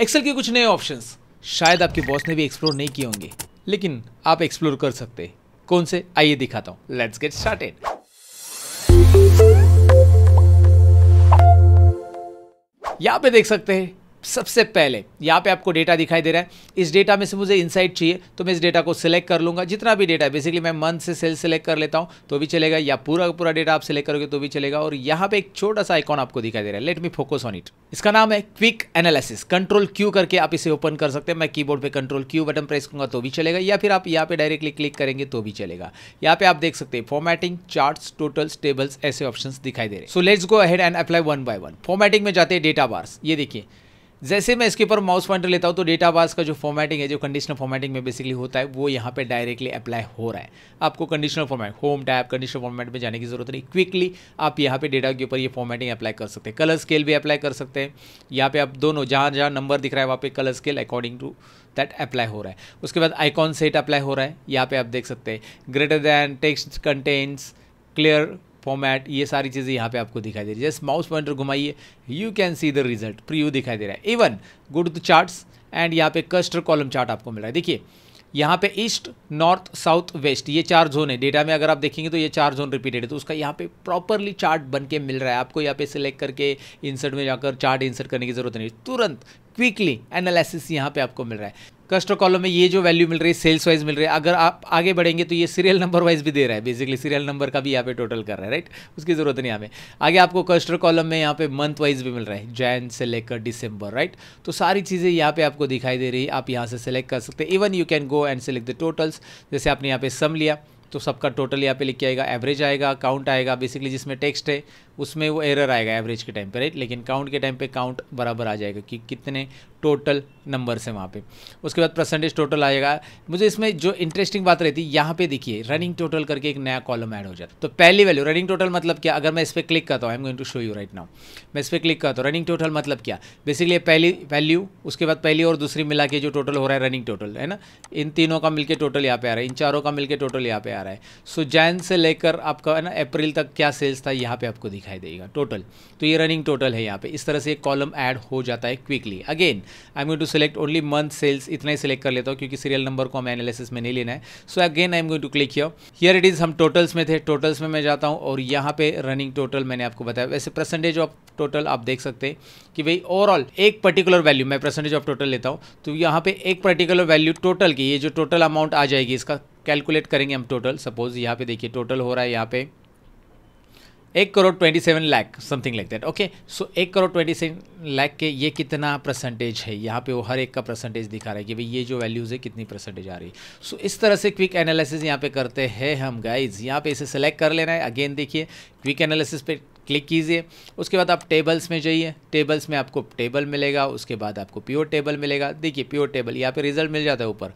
Excel के कुछ नए ऑप्शंस शायद आपके बॉस ने भी एक्सप्लोर नहीं किए होंगे लेकिन आप एक्सप्लोर कर सकते हैं कौन से आइए दिखाता हूँ लेट्स गेट स्टार्टेड यहाँ पे देख सकते हैं सबसे पहले यहाँ पे आपको डेटा दिखाई दे रहा है इस डेटा में से मुझे इनसाइट चाहिए तो मैं इस डेटा को सिलेक्ट कर लूँगा जितना भी डेटा है बेसिकली मैं मंथ से सेल सेलेक्ट कर लेता हूँ तो भी चलेगा या पूरा पूरा डेटा आप सिलेक्ट करोगे तो भी चलेगा और यहाँ पे एक छोटा सा आइकॉन आपको दिखाई दे रहा है let me focus on it इसका नाम है क्विक एनालिसिस कंट्रोल क्यू करके आप इसे ओपन कर सकते हैं मैं कीबोर्ड पर कंट्रोल क्यू बटन प्रेस करूँगा तो भी चलेगा या फिर आप यहाँ पे डायरेक्टली क्लिक करेंगे तो भी चलेगा यहाँ पे आप देख सकते हैं फॉर्मेटिंग चार्ट्स टोटल्स टेबल्स ऐसे ऑप्शन दिखाई दे रहे so let's go ahead and apply one by one formatting में जाते हैं डेटा बार्स ये देखिए जैसे मैं इसके ऊपर माउस पॉइंटर लेता हूँ तो डेटा बास का जो फॉर्मेटिंग है जो कंडीशनल फॉर्मेटिंग में बेसिकली होता है वो यहाँ पे डायरेक्टली अप्लाई हो रहा है आपको conditional format home type conditional format में जाने की जरूरत नहीं क्विकली आप यहाँ पे डेटा के ऊपर ये फॉर्मेटिंग अप्लाई कर सकते हैं कलर स्केल भी अप्लाई कर सकते हैं यहाँ पे आप दोनों जहाँ जहाँ नंबर दिख रहा है वहाँ पे colour scale according to that apply हो रहा है उसके बाद आइकॉन सेट अप्लाई हो रहा है यहाँ पे आप देख सकते हैं greater than text contents clear format ये सारी चीज़ें यहाँ पे आपको दिखाई दे रही है जस्ट माउस पॉइंटर घुमाइए you can see the result preview दिखाई दे रहा है even good to the charts and यहाँ पे कस्टर कॉलम चार्ट आपको मिल रहा है देखिए यहाँ पे ईस्ट नॉर्थ साउथ वेस्ट ये चार जोन है डेटा में अगर आप देखेंगे तो ये चार जोन रिपीटेड है तो उसका यहाँ पे प्रॉपरली चार्ट बन के मिल रहा है आपको यहाँ पे सिलेक्ट करके इंसर्ट में जाकर चार्ट इंसर्ट करने की जरूरत नहीं तुरंत क्विकली एनालिसिस यहाँ पे आपको मिल रहा है कस्टर कॉलम में ये जो वैल्यू मिल रही है सेल्स वाइज मिल रही है अगर आप आगे बढ़ेंगे तो ये सीरियल नंबर वाइज भी दे रहा है बेसिकली सीरियल नंबर का भी यहाँ पे टोटल कर रहा है राइट उसकी ज़रूरत नहीं हमें आगे आपको कस्टर कॉलम में यहाँ पे मंथ वाइज भी मिल रहा है जैन से लेकर डिसम्बर राइट तो सारी चीज़ें यहाँ पे आपको दिखाई दे रही है आप यहाँ से सेलेक्ट कर सकते हैं even you can go and select the totals जैसे आपने यहाँ पे सम लिया तो सबका टोटल यहाँ पे लिख के आएगा एवरेज आएगा काउंट आएगा बेसिकली जिसमें टेक्स्ट है उसमें वो एरर आएगा एवरेज के टाइम पे राइट लेकिन काउंट के टाइम पे काउंट बराबर आ जाएगा कि कितने टोटल नंबर से वहाँ पे उसके बाद परसेंटेज टोटल आएगा मुझे इसमें जो इंटरेस्टिंग बात रहती है यहाँ पे देखिए रनिंग टोटल करके एक नया कॉलम ऐड हो जाता है तो पहली वैल्यू रनिंग टोटल मतलब क्या अगर मैं इस पर क्लिक करता हूँ I am going to show you right now मैं इस पर क्लिक करता हूँ रनिंग टोटल मतलब क्या बेसिकली पहली वैल्यू उसके बाद पहली और दूसरी मिला के जो टोटल हो रहा है रनिंग टोटल है ना इन तीनों का मिलकर टोटल यहाँ पे आ रहा है इन चारों का मिलकर टोटल यहाँ पे आ रहा है सो जैन से लेकर आपका है ना अप्रैल तक क्या सेल्स था यहाँ पे आपको दिखाई देगा टोटल तो ये रनिंग टोटल है यहाँ पे इस तरह से एक कॉलम ऐड हो जाता है quickly again I am going to select only month sales इतना ही सिलेक्ट कर लेता हूँ क्योंकि सीरियल नंबर को हमें एनालिसिस में नहीं लेना है so again I am going to click here here it is हम टोटल्स में थे टोटल्स में मैं जाता हूँ और यहाँ पे रनिंग टोटल मैंने आपको बताया वैसे परसेंटेज ऑफ टोटल आप देख सकते हैं कि भाई ओवरऑल एक पर्टिकुलर वैल्यू मैं परसेंटेज ऑफ टोटल लेता हूँ तो यहाँ पे एक पर्टिकुलर वैल्यू टोटल की ये जो टोटल अमाउंट आ जाएगी इसका कैलकुलेट करेंगे हम टोटल सपोज यहाँ पे देखिए टोटल हो रहा है यहाँ पे एक crore twenty seven lakh something like that okay so एक करोड़ ट्वेंटी सेवन लैख के ये कितना परसेंटेज है यहाँ पे वो हर एक का परसेंटेज दिखा रहा है कि भाई ये जो वैल्यूज़ है कितनी परसेंटेज आ रही है सो so, इस तरह से क्विक एनालिसिस यहाँ पे करते हैं हम गाइज यहाँ पे इसे सेलेक्ट कर लेना है अगेन देखिए क्विक एनालिसिस पे क्लिक कीजिए उसके बाद आप टेबल्स में जाइए टेबल्स में आपको टेबल मिलेगा उसके बाद आपको प्योर टेबल मिलेगा देखिए प्योर टेबल यहाँ पे रिजल्ट मिल जाता है ऊपर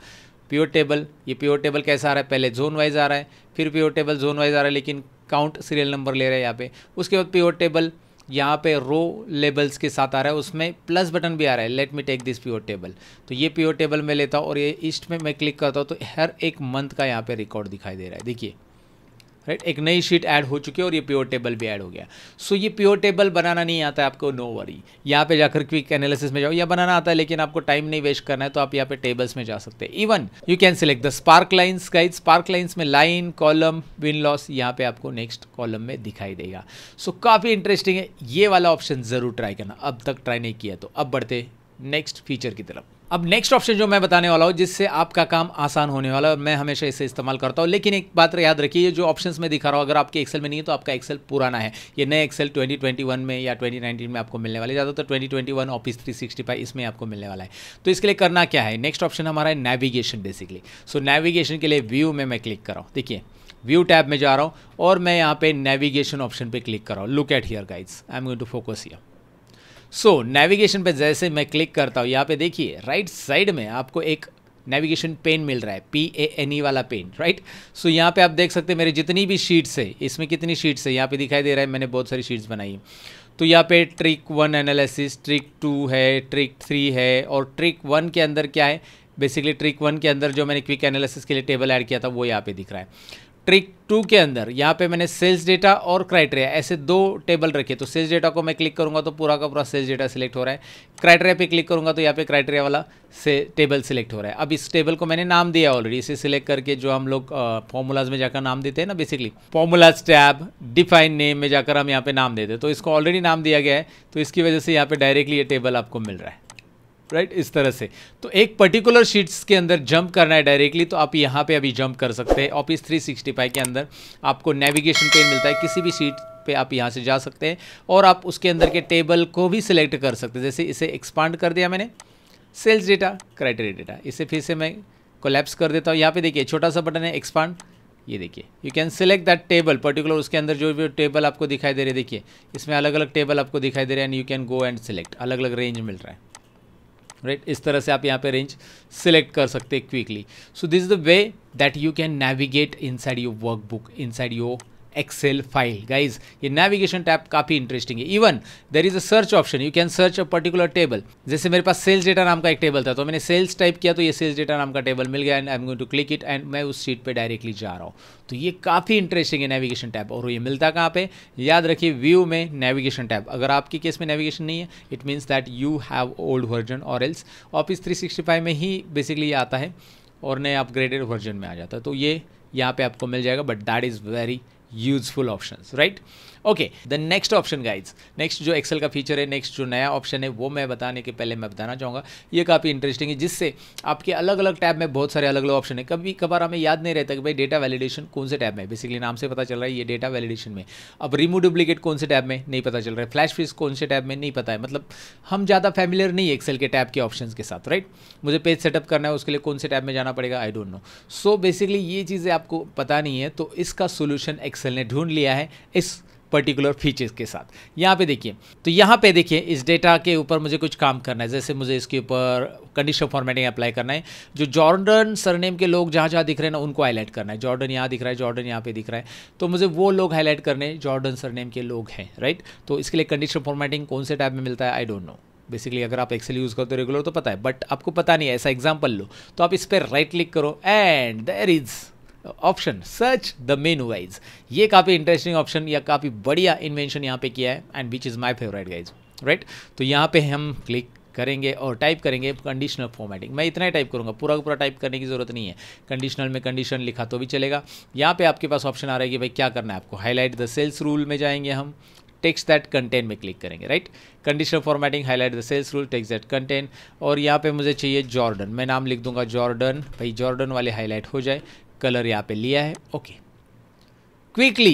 प्योर टेबल ये प्योर टेबल कैसा आ रहा है पहले जोन वाइज आ रहा है फिर प्योर टेबल जोन वाइज आ रहा है लेकिन काउंट सीरियल नंबर ले रहे हैं यहाँ पे उसके बाद पीओ टेबल यहाँ पे रो लेबल्स के साथ आ रहा है उसमें प्लस बटन भी आ रहा है let me take this PO table तो ये पीओ टेबल मैं लेता हूँ और ये ईस्ट में मैं क्लिक करता हूँ तो हर एक मंथ का यहाँ पे रिकॉर्ड दिखाई दे रहा है देखिए राइट right? एक नई शीट ऐड हो चुकी है और ये प्योर टेबल भी ऐड हो गया सो so, ये प्योर टेबल बनाना नहीं आता है आपको नो वरी यहाँ पे जाकर क्विक एनालिसिस में जाओ या बनाना आता है लेकिन आपको टाइम नहीं वेस्ट करना है तो आप यहाँ पे टेबल्स में जा सकते हैं even you can select the sparklines guide sparklines में लाइन कॉलम विन लॉस यहाँ पे आपको नेक्स्ट कॉलम में दिखाई देगा सो so, काफ़ी इंटरेस्टिंग है ये वाला ऑप्शन ज़रूर ट्राई करना अब तक ट्राई नहीं किया तो अब बढ़ते नेक्स्ट फीचर की तरफ अब नेक्स्ट ऑप्शन जो मैं बताने वाला हूँ जिससे आपका काम आसान होने वाला है मैं हमेशा इसे इस्तेमाल करता हूँ लेकिन एक बात याद रखिए जो ऑप्शंस में दिखा रहा हूँ अगर आपके एक्सेल में नहीं है तो आपका एक्सेल पुराना है ये नए एक्सेल 2021 में या 2019 में आपको मिलने वाले ज़्यादातर ट्वेंटी वन ऑफिस 365 इसमें आपको मिलने वाला है तो इसके लिए करना क्या है नेक्स्ट ऑप्शन हमारा है नेविगेशन बेसिकली सो नेविगेशन के लिए व्यू में मैं क्लिक कर रहा हूँ देखिए व्यू टैब में जा रहा हूँ और मैं यहाँ पे नेविगेशन ऑप्शन पर क्लिक कर रहा हूँ look at here guides I am going to focus here so so, navigation पे जैसे मैं क्लिक करता हूँ यहाँ पे देखिए राइट साइड में आपको एक नेविगेशन पेन मिल रहा है पी ए एन ई वाला पेन राइट सो यहाँ पे आप देख सकते हैं मेरे जितनी भी शीट्स है इसमें कितनी शीट्स है यहाँ पे दिखाई दे रहा है मैंने बहुत सारी शीट्स बनाई तो यहाँ पे trick one analysis trick two है ट्रिक थ्री है और ट्रिक वन के अंदर क्या है बेसिकली ट्रिक वन के अंदर जो मैंने क्विक एनालिसिस के लिए टेबल ऐड किया था वो यहाँ पे दिख रहा है ट्रिक टू के अंदर यहाँ पे मैंने सेल्स डेटा और क्राइटेरिया ऐसे दो टेबल रखे तो सेल्स डेटा को मैं क्लिक करूँगा तो पूरा का पूरा सेल्स डेटा सिलेक्ट हो रहा है क्राइटेरिया पे क्लिक करूँगा तो यहाँ पे क्राइटेरिया वाला से टेबल सिलेक्ट हो रहा है अब इस टेबल को मैंने नाम दिया ऑलरेडी इसे सिलेक्ट करके जो हम लोग फॉर्मूलाज में जाकर नाम देते हैं ना basically formulas tab define name में जाकर हम यहाँ पर नाम देते हैं तो इसको ऑलरेडी नाम दिया गया है तो इसकी वजह से यहाँ पर डायरेक्टली ये टेबल आपको मिल रहा है राइट इस तरह से तो एक पर्टिकुलर शीट्स के अंदर जंप करना है डायरेक्टली तो आप यहाँ पे अभी जंप कर सकते हैं ऑफिस 365 के अंदर आपको नेविगेशन पेन मिलता है किसी भी शीट पे आप यहाँ से जा सकते हैं और आप उसके अंदर के टेबल को भी सिलेक्ट कर सकते हैं जैसे इसे एक्सपांड कर दिया मैंने सेल्स डेटा क्राइटेरिया डेटा इसे फिर से मैं कोलेप्स कर देता हूँ यहाँ पर देखिए छोटा सा बटन है एक्सपांड ये देखिए you can select that table particular उसके अंदर जो भी टेबल आपको दिखाई दे रहे देखिए इसमें अलग अलग टेबल आपको दिखाई दे रहे हैं and you can go and select अलग अलग रेंज मिल रहा है राइट इस तरह से आप यहाँ पे रेंज सिलेक्ट कर सकते हैं quickly so this is the way that you can navigate inside your workbook inside your Excel file guys ये नेविगेशन टैप काफ़ी इंटरेस्टिंग है even there is a search option you can search a particular table जैसे मेरे पास sales data नाम का एक table था तो मैंने सेल्स टाइप किया तो ये सेल्स डेटा नाम का टेबल मिल गया and I am going to click it and मैं उस सीट पर डायरेक्टली जा रहा हूँ तो ये काफ़ी इंटरेस्टिंग है नेविगेशन टैप और ये मिलता कहाँ पे याद रखिए व्यू में नेविगेशन टैप अगर आपके केस में नेविगेशन नहीं है it means that you have old version or else Office 365 में ही बेसिकली ये आता है और नए अपग्रेडेड वर्जन में आ जाता है तो ये यहाँ पे आपको मिल जाएगा but that is very useful options right okay the next option guides next जो एक्सेल का फीचर है नेक्स्ट जो नया ऑप्शन है वो मैं बताने के पहले मैं बताना चाहूँगा ये काफ़ी इंटरेस्टिंग है जिससे आपके अलग अलग टैब में बहुत सारे अलग अलग ऑप्शन है कभी कभार हमें याद नहीं रहता कि भाई डेटा वैलिडेशन कौन से टैब में बेसिकली नाम से पता चल रहा है ये डेटा वैलिडेशन में अब रिमूव डुप्लीकेट कौन से टैब में नहीं पता चल रहा है फ्लैश फीस कौन से टैब में नहीं पता है मतलब हम ज़्यादा फैमिलियर नहीं है एक्सेल के टैब के ऑप्शन के साथ राइट मुझे पेज सेटअप करना है उसके लिए कौन से टैब में जाना पड़ेगा I don't know so basically ये चीज़ें आपको पता नहीं है तो इसका सोल्यूशन एक्सेल ने ढूंढ लिया है इस पर्टिकुलर फीचर्स के साथ यहाँ पे देखिए तो यहाँ पे देखिए इस डेटा के ऊपर मुझे कुछ काम करना है जैसे मुझे इसके ऊपर कंडीशन फॉर्मेटिंग अप्लाई करना है जो जॉर्डन सरनेम के लोग जहाँ जहाँ दिख रहे हैं ना उनको हाईलाइट करना है जॉर्डन यहाँ दिख रहा है जॉर्डन यहाँ पे दिख रहा है तो मुझे वो लोग हाईलाइट करने जॉर्डन सरनेम के लोग हैं राइट तो इसके लिए कंडीशन फॉर्मेटिंग कौन से टाइप में मिलता है आई डोंट नो बेसिकली अगर आप एक्सेल यूज़ करते हो रेगुलर तो पता है बट आपको पता नहीं है ऐसा एग्जाम्पल लो तो आप इस पर राइट क्लिक करो and there is option search the menu guys ये काफ़ी इंटरेस्टिंग ऑप्शन या काफ़ी बढ़िया इन्वेंशन यहाँ पे किया है and which is my favourite guys right तो यहाँ पे हम क्लिक करेंगे और टाइप करेंगे कंडीशनल फॉर्मेटिंग मैं इतना ही टाइप करूँगा पूरा पूरा टाइप करने की ज़रूरत नहीं है कंडीशनल में कंडीशन लिखा तो भी चलेगा यहाँ पे आपके पास ऑप्शन आ रहा है कि भाई क्या करना है आपको हाईलाइट द सेल्स रूल में जाएंगे हम टेक्स्ट दैट कंटेंट में क्लिक करेंगे right conditional formatting highlight the cells rule text that content और यहाँ पे मुझे चाहिए जॉर्डन मैं नाम लिख दूंगा जॉर्डन भाई जॉर्डन वाले हाईलाइट हो जाए कलर यहाँ पे लिया है okay quickly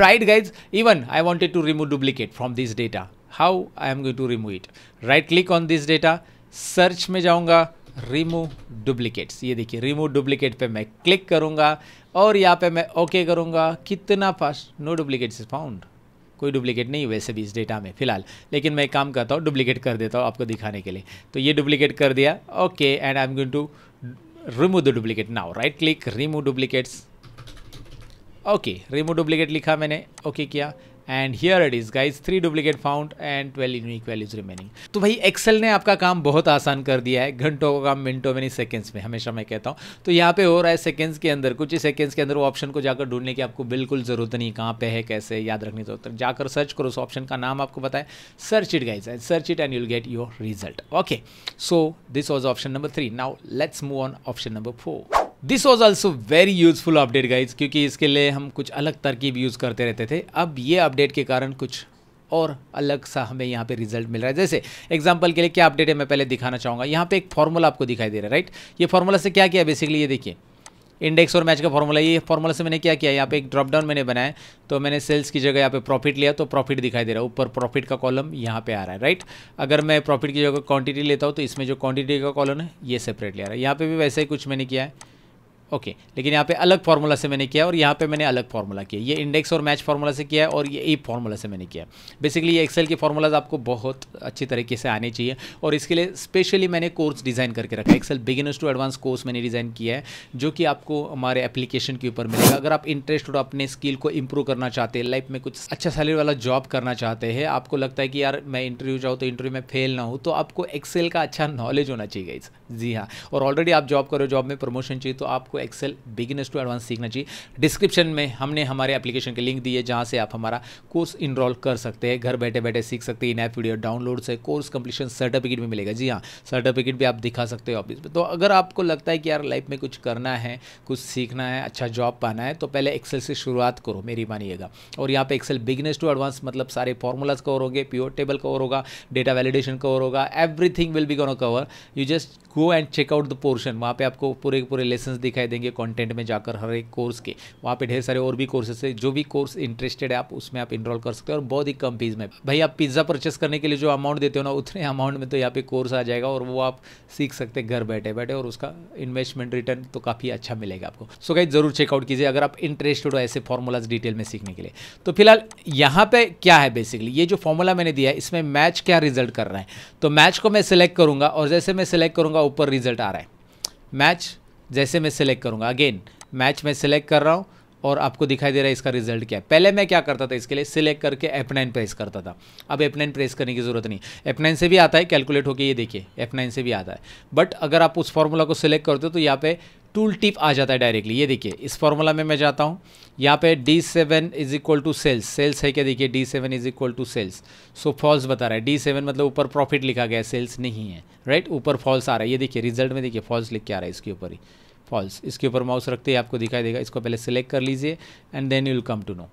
right guys even i wanted to remove duplicate from this data how i am going to remove it right click on this data search में जाऊंगा remove duplicates ये देखिए remove duplicate पे मैं click करूंगा और यहाँ पे मैं okay करूंगा कितना fast no duplicates is found कोई डुप्लीकेट नहीं वैसे भी इस डेटा में फिलहाल लेकिन मैं काम करता हूँ डुप्लीकेट कर देता हूँ आपको दिखाने के लिए तो ये डुप्लीकेट कर दिया okay and I am going to remove the duplicate now right click remove duplicates okay remove duplicate लिखा मैंने okay किया and here it is guys three duplicate found and twelve unique values remaining तो भाई Excel ने आपका काम बहुत आसान कर दिया है घंटों का काम मिनटों में नहीं सेकेंड्स में हमेशा मैं कहता हूँ तो यहाँ पे हो रहा है सेकेंड्स के अंदर कुछ ही सेकेंड्स के अंदर वो ऑप्शन को जाकर ढूंढने की आपको बिल्कुल ज़रूरत नहीं कहाँ पे है कैसे याद रखने जरूरत जाकर सर्च करो उस ऑप्शन का नाम आपको बताए search it guys and search it and you'll get your result okay so this was option number three now let's move on option number four this was also very useful update guys क्योंकि इसके लिए हम कुछ अलग तरकीब use करते रहते थे अब ये अपडेट के कारण कुछ और अलग सा हमें यहाँ पे रिजल्ट मिल रहा है जैसे एग्जांपल के लिए क्या अपडेट है मैं पहले दिखाना चाहूँगा यहाँ पे एक फॉर्मूला आपको दिखाई दे रहा है राइट ये फॉर्मूला से क्या किया बेसिकली ये देखिए इंडेक्स और मैच का फॉर्मूला ये फॉर्मूला से मैंने क्या किया यहाँ पे एक ड्रॉप डाउन मैंने बनाया तो मैंने सेल्स की जगह यहाँ पे प्रॉफिट लिया तो प्रॉफिट दिखाई दे रहा है ऊपर प्रॉफिट का कॉलम यहाँ पे आ रहा है राइट अगर मैं प्रॉफिट की जगह क्वांटिटी लेता हूँ तो इसमें जो क्वांटिटी का कॉलम है ये सेपरेट ले रहा है यहाँ पर भी वैसे ही कुछ मैंने किया है ओके लेकिन यहाँ पे अलग फार्मूला से मैंने किया और यहाँ पे मैंने अलग फार्मूला किया ये इंडेक्स और मैच फार्मूला से किया है और ये ई फार्मूला से मैंने किया बेसिकली ये एक्सेल के फार्मूलाज आपको बहुत अच्छी तरीके से आने चाहिए और इसके लिए स्पेशली मैंने कोर्स डिज़ाइन करके रखा है Excel beginners to advance course मैंने डिज़ाइन किया है जो कि आपको हमारे एप्लीकेशन के ऊपर मिलेगा अगर आप इंटरेस्ट और अपने स्किल को इम्प्रूव करना चाहते हैं लाइफ में कुछ अच्छा सैलरी वाला जॉब करना चाहते हैं आपको लगता है कि यार मैं इंटरव्यू जाऊँ तो इंटरव्यू में फेल ना हूँ तो आपको एक्सेल का अच्छा नॉलेज होना चाहिए इस जी हाँ और ऑलरेडी आप जॉब करो जॉब में प्रमोशन चाहिए तो आपको एक्सेल बिगिनर्स टू एडवांस सीखना चाहिए डिस्क्रिप्शन में हमने हमारे एप्लीकेशन के लिंक दिए जहाँ से आप हमारा कोर्स इनरोल कर सकते हैं घर बैठे बैठे सीख सकते हैं इन ऐप वीडियो डाउनलोड से कोर्स कंप्लीशन सर्टिफिकेट भी मिलेगा जी हाँ सर्टिफिकेट भी आप दिखा सकते हो ऑफिस में तो अगर आपको लगता है कि यार लाइफ में कुछ करना है कुछ सीखना है अच्छा जॉब पाना है तो पहले एक्सेल से शुरुआत करो मेरी मानिएगा और यहाँ पे एक्सेल बिगिनर्स टू एडवांस मतलब सारे फॉर्मूलाज कवर होंगे प्योर टेबल कवर होगा डेटा वैलिडेशन कवर होगा everything will be gonna cover you just go go and check out the portion वहाँ पे आपको पूरे पूरे लेसन दिखाई देंगे कंटेंट में जाकर हर एक कोर्स के वहाँ पे ढेर सारे और भी कोर्सेस है जो भी कोर्स इंटरेस्टेड है आप उसमें आप इनरोल कर सकते हो और बहुत ही कम फीस में भाई आप पिज़्ज़ा परचेस करने के लिए जो अमाउंट देते हो ना उतने अमाउंट में तो यहाँ पे कोर्स आ जाएगा और वो आप सीख सकते हैं घर बैठे बैठे और उसका इन्वेस्टमेंट रिटर्न तो काफ़ी अच्छा मिलेगा आपको सो गाइज ज़रूर चेकआउट कीजिए अगर आप इंटरेस्टेड हो ऐसे फॉर्मूलाज डिटेल में सीखने के लिए तो फिलहाल यहाँ पे क्या है बेसिकली ये जो फॉर्मूला मैंने दिया है इसमें मैच क्या रिजल्ट कर रहा है तो मैच को मैं सिलेक्ट करूंगा और जैसे मैं सिलेक्ट करूंगा ऊपर रिजल्ट आ रहा है मैच जैसे मैं सिलेक्ट करूँगा अगेन मैच मैं सिलेक्ट कर रहा हूँ और आपको दिखाई दे रहा है इसका रिजल्ट क्या है पहले मैं क्या करता था इसके लिए सिलेक्ट करके एफ नाइन प्रेस करता था अब एफ नाइन प्रेस करने की ज़रूरत नहीं एफ नाइन से भी आता है कैलकुलेट होकर ये देखिए एफ नाइन से भी आता है बट अगर आप उस फॉर्मूला को सिलेक्ट करते हो तो यहाँ पे टूल टिप आ जाता है डायरेक्टली ये देखिए इस फॉर्मूला में मैं जाता हूँ यहाँ पे D seven is equal to sales sales है क्या देखिए D seven is equal to sales so false बता रहा है डी सेवन मतलब ऊपर प्रॉफिट लिखा गया है सेल्स नहीं है राइट ऊपर फॉल्स आ रहा है ये देखिए रिजल्ट में देखिए फॉल्स लिख के आ रहा है इसके ऊपर ही फॉल्स इसके ऊपर माउस रखते ही आपको दिखाई देगा इसको पहले सिलेक्ट कर लीजिए and then you will come to know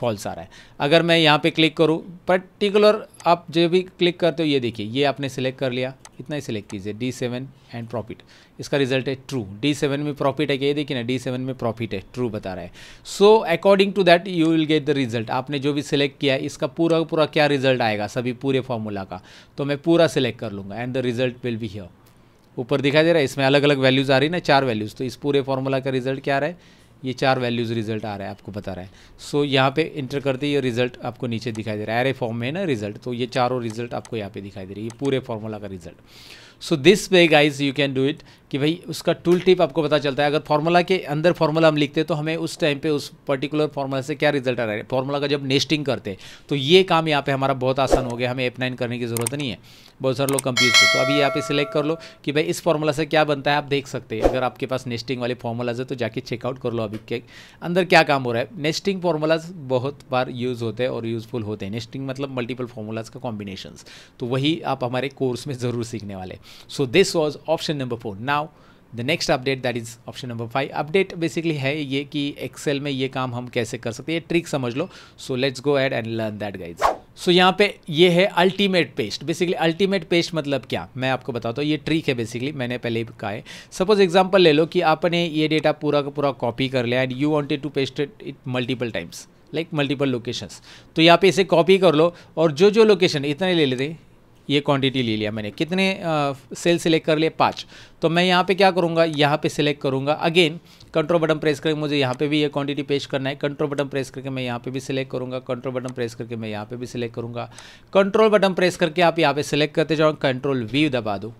false आ रहा है अगर मैं यहाँ पे क्लिक करूँ पर्टिकुलर आप जो भी क्लिक करते हो ये देखिए ये आपने सिलेक्ट कर लिया इतना ही सेलेक्ट कीजिए डी सेवन एंड प्रॉफिट इसका रिजल्ट है ट्रू डी सेवन में प्रॉफिट है कि ये देखिए ना डी सेवन में प्रॉफिट है ट्रू बता रहा है so according to that you will get the result आपने जो भी सिलेक्ट किया इसका पूरा पूरा क्या रिजल्ट आएगा सभी पूरे फॉर्मूला का तो मैं पूरा सिलेक्ट कर लूँगा and the result will be here ऊपर दिखाई दे रहा है इसमें अलग अलग वैल्यूज़ आ रही ना चार वैल्यूज़ तो इस पूरे फॉर्मूला का रिजल्ट क्या रहा है ये चार वैल्यूज़ रिजल्ट आ रहा है आपको बता रहा है सो so, यहाँ पे इंटर करते ये रिजल्ट आपको नीचे दिखाई दे रहा है एरे फॉर्म में है ना रिजल्ट तो ये चारों रिजल्ट आपको यहाँ पे दिखाई दे रही है पूरे फॉर्मूला का result so this way guys you can do it कि भाई उसका टूल टिप आपको पता चलता है अगर फार्मूला के अंदर फार्मूला हम लिखते हैं तो हमें उस टाइम पे उस पर्टिकुलर फार्मूला से क्या रिजल्ट आ रहा है फार्मूला का जब नेस्टिंग करते हैं तो ये काम यहाँ पे हमारा बहुत आसान हो गया हमें एफ नाइन करने की ज़रूरत नहीं है बहुत सारे लोग कंफ्यूज थे तो अभी यहाँ पे सिलेक्ट कर लो कि भाई इस फार्मूला से क्या बनता है आप देख सकते हैं अगर आपके पास नेस्टिंग वाले फार्मूलाज है तो जाके चेकआउट कर लो अभी के अंदर क्या काम हो रहा है नेस्टिंग फार्मूलाज बहुत बार यूज़ होते हैं और यूज़फुल होते हैं नेस्टिंग मतलब मल्टीपल फार्मूलाज का कॉम्बिनेशन तो वही आप हमारे कोर्स में ज़रूर सीखने वाले so this was option number four ना now the next update that is option number five update basically है ये कि एक्सेल में ये काम हम कैसे कर सकते हैं ट्रिक समझ लो so let's go ahead and learn that guys so यहाँ पे ये है ultimate paste basically ultimate paste मतलब क्या मैं आपको बताता हूँ ये ट्रिक है बेसिकली मैंने पहले ही कहा है सपोज एग्जांपल ले लो कि आपने ये डेटा पूरा का पूरा कॉपी कर लिया and you wanted to paste it multiple times like multiple locations तो यहाँ पे इसे कॉपी कर लो और जो जो लोकेशन इतने ले लेते हैं ये क्वांटिटी ले लिया मैंने कितने सेल सिलेक्ट कर लिए पाँच तो मैं यहाँ पे क्या करूँगा यहाँ पे सिलेक्ट करूँगा अगेन कंट्रोल बटन प्रेस करके मुझे यहाँ पे भी ये क्वांटिटी पेश करना है कंट्रोल बटन प्रेस करके मैं यहाँ पे भी सिलेक्ट करूँगा कंट्रोल बटन प्रेस करके मैं यहाँ पे भी सिलेक्ट करूँगा कंट्रोल बटन प्रेस करके आप यहाँ पे सिलेक्ट करते जाओ कंट्रोल वी दबा दो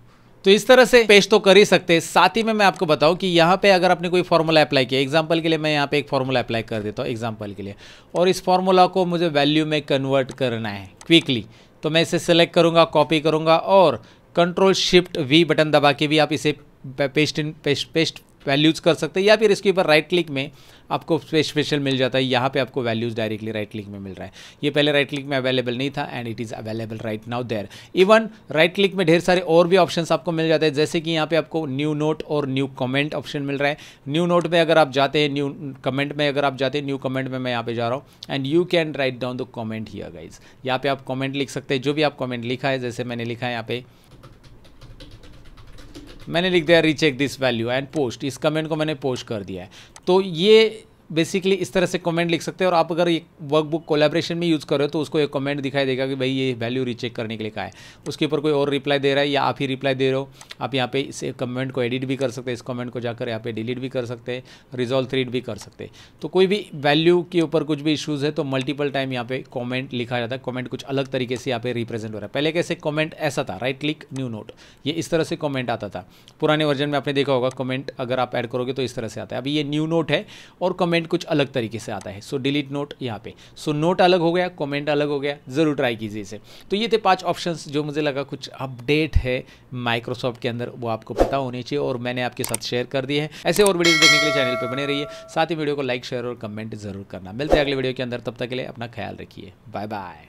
तो इस तरह से पेश तो कर ही सकते हैं साथ ही में मैं आपको बताऊं कि यहाँ पे अगर आपने कोई फॉर्मूला अप्लाई किया एग्जांपल के लिए मैं यहाँ पे एक फॉर्मूला अप्लाई कर देता हूँ एग्जांपल के लिए और इस फॉर्मूला को मुझे वैल्यू में कन्वर्ट करना है क्विकली तो मैं इसे सेलेक्ट करूँगा कॉपी करूँगा और कंट्रोल शिफ्ट वी बटन दबा के भी आप इसे paste in paste paste values कर सकते हैं या फिर इसके ऊपर राइट क्लिक में आपको स्पेशल मिल जाता है यहाँ पे आपको वैल्यूज़ डायरेक्टली राइट क्लिक में मिल रहा है ये पहले राइट क्लिक में अवेलेबल नहीं था and it is available right now there even right click में ढेर सारे और भी ऑप्शन आपको मिल जाते हैं जैसे कि यहाँ पे आपको न्यू नोट और न्यू कमेंट ऑप्शन मिल रहा है न्यू नोट में अगर आप जाते हैं न्यू कमेंट में अगर आप जाते हैं न्यू कमेंट में मैं यहाँ पे जा रहा हूँ and you can write down the comment here guys यहाँ पे आप कॉमेंट लिख सकते हैं जो भी आप कॉमेंट लिखा है जैसे मैंने लिखा है यहाँ पर मैंने लिख दिया recheck this value and post इस कमेंट को मैंने पोस्ट कर दिया है तो ये बेसिकली इस तरह से कमेंट लिख सकते हैं और आप अगर ये वर्कबुक कोलेब्रेशन में यूज़ कर रहे हो तो उसको एक कमेंट दिखाई देगा कि भाई ये वैल्यू रीचेक करने के लिए कहा है उसके ऊपर कोई और रिप्लाई दे रहा है या आप ही रिप्लाई दे रहे हो आप यहाँ पे इस कमेंट को एडिट भी कर सकते हैं इस कमेंट को जाकर यहाँ पे डिलीट भी कर सकते हैं रिजॉल्व थ्रीड भी कर सकते हैं तो कोई भी वैल्यू के ऊपर कुछ भी इशूज़ है तो मल्टीपल टाइम यहाँ पे कॉमेंट लिखा जाता है कॉमेंट कुछ अलग तरीके से यहाँ पे रिप्रेजेंट हो रहा है पहले कैसे कॉमेंट ऐसा था राइट क्लिक न्यू नोट ये इस तरह से कॉमेंट आता था पुराने वर्जन में आपने देखा होगा कॉमेंट अगर आप ऐड करोगे तो इस तरह से आता है अभी ये न्यू नोट है और कमेंट कमेंट कुछ अलग तरीके से आता है सो डिलीट नोट यहाँ पे सो नोट अलग हो गया कमेंट अलग हो गया ज़रूर ट्राई कीजिए इसे तो ये थे पांच ऑप्शंस जो मुझे लगा कुछ अपडेट है माइक्रोसॉफ्ट के अंदर वो आपको पता होनी चाहिए और मैंने आपके साथ शेयर कर दिए हैं ऐसे और वीडियोज़ देखने के लिए चैनल पर बने रहिए साथ ही वीडियो को लाइक शेयर और कमेंट ज़रूर करना मिलते हैं अगले वीडियो के अंदर तब तक के लिए अपना ख्याल रखिए बाय बाय